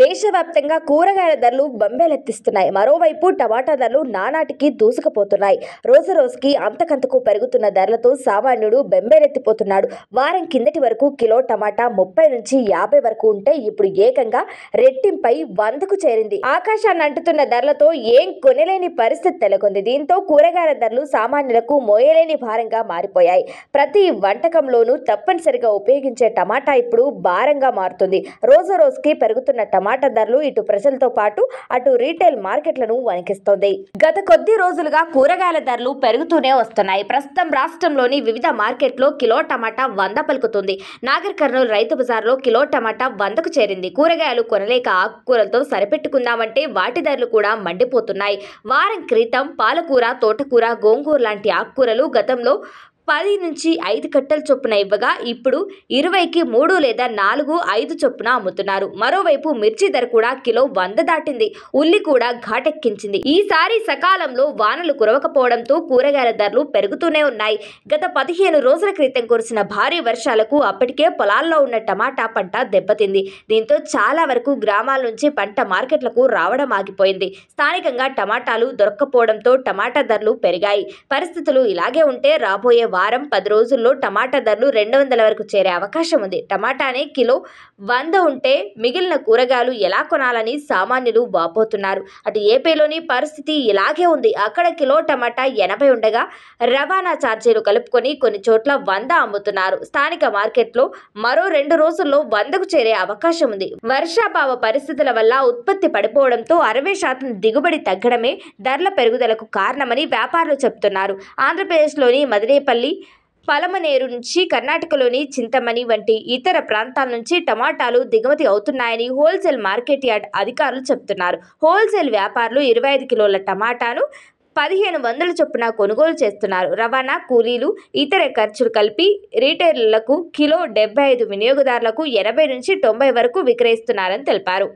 దేశవ్యాప్తంగా కూరగాయల ధరలు బంబేలెత్తిస్తున్నాయి మరోవైపు టమాటా ధరలు నానాటికి దూసుకుపోతున్నాయి రోజు రోజుకి అంతకంతకు పెరుగుతున్న ధరలతో సామాన్యుడు బెంబేలెత్తిపోతున్నాడు వారం కిందటి వరకు కిలో టమాటా ముప్పై నుంచి యాభై వరకు ఉంటే ఇప్పుడు ఏకంగా రెట్టింపై వందకు చేరింది ఆకాశాన్ని అంటుతున్న ధరలతో ఏం కొనలేని పరిస్థితి నెలకొంది దీంతో కూరగాయల ధరలు సామాన్యులకు మోయలేని భారంగా మారిపోయాయి ప్రతి వంటకంలోనూ తప్పనిసరిగా ఉపయోగించే టమాటా ఇప్పుడు భారంగా మారుతుంది రోజు రోజుకి పెరుగుతున్న టమాటా ధరలు ఇటు ప్రజలతో పాటు అటు రీటైల్ మార్కెట్లను వణికిస్తోంది గత కొద్ది రోజులుగా కూరగాయల ధరలు పెరుగుతూనే వస్తున్నాయి ప్రస్తుతం రాష్ట్రంలోని వివిధ మార్కెట్లో కిలో టమాటా వంద పలుకుతుంది నాగర్ కర్నూలు రైతు బజార్లో కిలో టమాటా వందకు చేరింది కూరగాయలు కొనలేక ఆకుకూరలతో సరిపెట్టుకుందామంటే వాటి ధరలు కూడా మండిపోతున్నాయి వారం క్రితం పాలకూర తోటకూర గోంగూర లాంటి ఆకుకూరలు గతంలో పది నుంచి ఐదు కట్టల చొప్పున ఇవ్వగా ఇప్పుడు ఇరవైకి మూడు లేదా నాలుగు ఐదు చొప్పున అమ్ముతున్నారు మరోవైపు మిర్చి ధర కూడా కిలో వంద దాటింది ఉల్లి కూడా ఘాటెక్కించింది ఈసారి సకాలంలో వానలు కురవకపోవడంతో కూరగాయల ధరలు పెరుగుతూనే ఉన్నాయి గత పదిహేను రోజుల క్రితం కురిసిన భారీ వర్షాలకు అప్పటికే పొలాల్లో ఉన్న టమాటా పంట దెబ్బతింది దీంతో చాలా వరకు గ్రామాల నుంచి పంట మార్కెట్లకు రావడం ఆగిపోయింది స్థానికంగా టమాటాలు దొరక్కపోవడంతో టమాటా ధరలు పెరిగాయి పరిస్థితులు ఇలాగే ఉంటే రాబోయే వారం పది రోజుల్లో టమాటా ధరలు రెండు వందల వరకు చేరే అవకాశం ఉంది టమాటానే కిలో వంద ఉంటే మిగిలిన కూరగాయలు ఎలా కొనాలని సామాన్యులు వాపోతున్నారు అటు ఏపీలోని పరిస్థితి ఇలాగే ఉంది అక్కడ కిలో టమాటా ఎనభై ఉండగా రవాణా ఛార్జీలు కలుపుకొని కొన్ని చోట్ల వంద అమ్ముతున్నారు స్థానిక మార్కెట్లో మరో రెండు రోజుల్లో వందకు చేరే అవకాశం ఉంది వర్షాభావ పరిస్థితుల వల్ల ఉత్పత్తి పడిపోవడంతో అరవై శాతం దిగుబడి తగ్గడమే ధరల పెరుగుదలకు కారణమని వ్యాపారులు చెబుతున్నారు ఆంధ్రప్రదేశ్లోని మదిరేపల్లి కొడాలి పలమనేరు నుంచి కర్ణాటకలోని చింతమణి వంటి ఇతర ప్రాంతాల నుంచి టమాటాలు దిగుమతి అవుతున్నాయని హోల్సేల్ మార్కెట్ యార్డ్ అధికారులు చెబుతున్నారు హోల్సేల్ వ్యాపారులు ఇరవై ఐదు కిలోల టమాటాను పదిహేను వందల చొప్పున కొనుగోలు చేస్తున్నారు రవాణా కూలీలు ఇతర ఖర్చులు కలిపి రీటైలర్లకు కిలో డెబ్బై ఐదు వినియోగదారులకు ఎనభై నుంచి తొంభై వరకు విక్రయిస్తున్నారని తెలిపారు